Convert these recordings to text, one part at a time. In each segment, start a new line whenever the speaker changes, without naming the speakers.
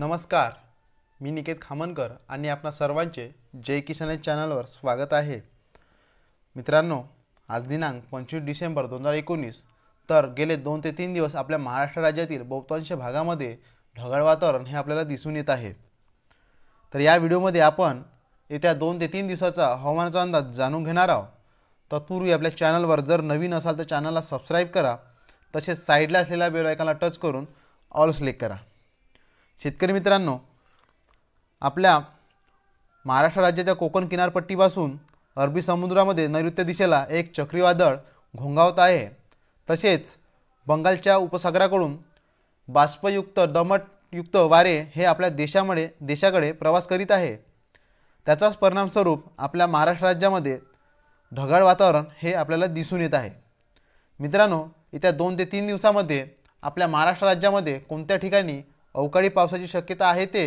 नमस्कार मी निकेत खामनकर आणि आपणा सर्वांचे जय किशन चॅनलवर स्वागत आहे मित्रांनो आज दिनांक पंचवीस डिसेंबर दोन हजार एकोणीस तर गेले दोन ते तीन दिवस आपल्या महाराष्ट्र राज्यातील बहुतांश भागामध्ये ढगाळ वातावरण हे आपल्याला दिसून येत आहे तर या व्हिडिओमध्ये आपण येत्या दोन ते तीन दिवसाचा हवामानाचा अंदाज जाणून घेणार आहोत तत्पूर्वी आपल्या चॅनलवर जर नवीन असाल तर चॅनलला सबस्क्राईब करा तसेच साईडला असलेल्या बेल आयकॉनला टच करून ऑल सिलेक्ट करा शेतकरी मित्रांनो आपल्या महाराष्ट्र राज्याच्या कोकण किनारपट्टीपासून अरबी समुद्रामध्ये नैऋत्य दिशेला एक चक्रीवादळ घोंगावत आहे तसेच बंगालच्या उपसागराकडून बाष्पयुक्त दमटयुक्त वारे हे आपल्या देशामध्ये देशाकडे प्रवास करीत आहे त्याचाच परिणामस्वरूप आपल्या महाराष्ट्र राज्यामध्ये ढगाळ वातावरण हे आपल्याला दिसून येत आहे मित्रांनो येत्या दोन ते तीन दिवसामध्ये आपल्या महाराष्ट्र राज्यामध्ये कोणत्या ठिकाणी अवकाळी पावसाची शक्यता आहे ते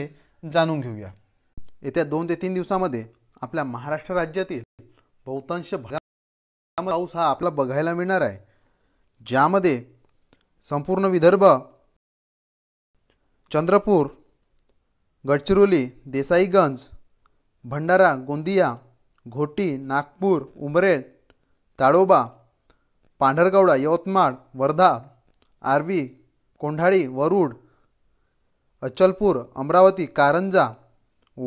जाणून घेऊया येत्या दोन ते तीन दिवसामध्ये आपल्या महाराष्ट्र राज्यातील बहुतांश भागा पाऊस हा आपला बघायला मिळणार आहे ज्यामध्ये संपूर्ण विदर्भ चंद्रपूर गडचिरोली देसाईगंज भंडारा गोंदिया घोटी नागपूर उमरेड ताडोबा पांढरगवडा यवतमाळ वर्धा आर्वी कोंढाळी वरुड अचलपूर अमरावती कारंजा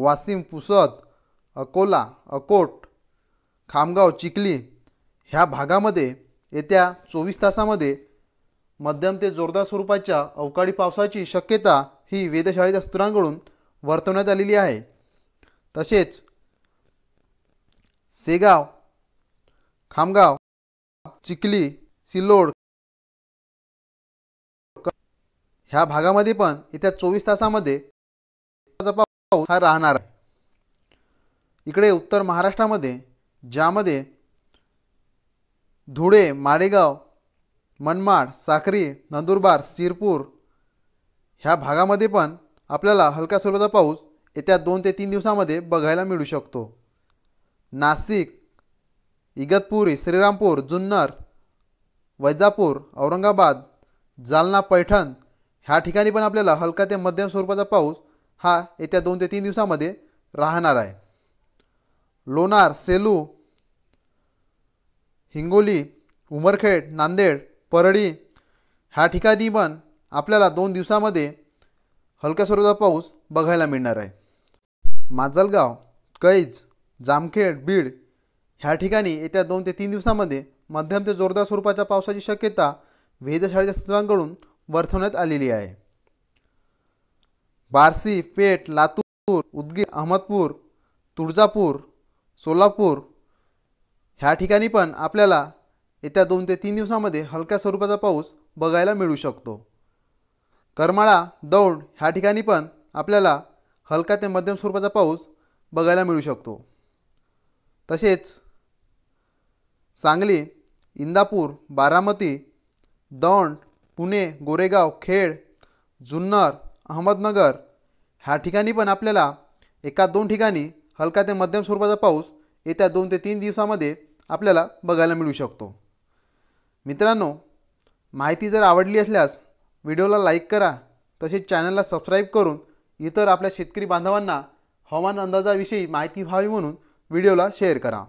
वाशिम पुसद अकोला अकोट खामगाव चिखली ह्या भागामध्ये येत्या चोवीस तासामध्ये मध्यम ते जोरदार स्वरूपाच्या अवकाळी पावसाची शक्यता ही वेधशाळेच्या सूत्रांकडून वर्तवण्यात आलेली आहे तसेच सेगाव खामगाव चिखली सिल्लोड ह्या भागामध्ये पण येत्या चोवीस तासामध्ये पाऊस हा राहणार आहे इकडे उत्तर महाराष्ट्रामध्ये ज्यामध्ये धुळे माडेगाव मनमाड साखरी नंदुरबार सिरपूर ह्या भागामध्ये पण आपल्याला हलका स्वरूपाचा पाऊस येत्या दोन ते तीन दिवसामध्ये बघायला मिळू शकतो नाशिक इगतपुरी श्रीरामपूर जुन्नर वैजापूर औरंगाबाद जालना पैठण ह्या ठिकाणी पण आपल्याला हलका ते मध्यम स्वरूपाचा पाऊस हा येत्या दोन ते तीन दिवसामध्ये राहणार आहे लोणार सेलू हिंगोली उमरखेड नांदेड परळी ह्या ठिकाणी पण आपल्याला दोन दिवसामध्ये हलक्या स्वरूपाचा पाऊस बघायला मिळणार आहे माजलगाव कैज जामखेड बीड ह्या ठिकाणी येत्या दोन ते तीन दिवसामध्ये मध्यम ते जोरदार स्वरूपाच्या पावसाची शक्यता वेधशाळेच्या सूत्रांकडून वर्तवण्यात आलेली आहे बार्शी पेठ लातूर उदगीर अहमदपूर तुळजापूर सोलापूर ह्या ठिकाणी पण आपल्याला येत्या दोन ते तीन दिवसामध्ये हलक्या स्वरूपाचा पाऊस बघायला मिळू शकतो करमाळा दौंड ह्या ठिकाणी पण आपल्याला हलका ते मध्यम स्वरूपाचा पाऊस बघायला मिळू शकतो तसेच सांगली इंदापूर बारामती दौंड पुणे गोरेगाव खेड जुन्नर अहमदनगर ह्या ठिकाणी पण आपल्याला एका दोन ठिकाणी हलका ते मध्यम स्वरूपाचा पाऊस येत्या दोन ते तीन दिवसामध्ये आपल्याला बघायला मिळू शकतो मित्रांनो माहिती जर आवडली असल्यास व्हिडिओला लाईक करा तसेच चॅनलला सबस्क्राईब करून इतर आपल्या शेतकरी बांधवांना हवामान अंदाजाविषयी माहिती व्हावी म्हणून व्हिडिओला शेअर करा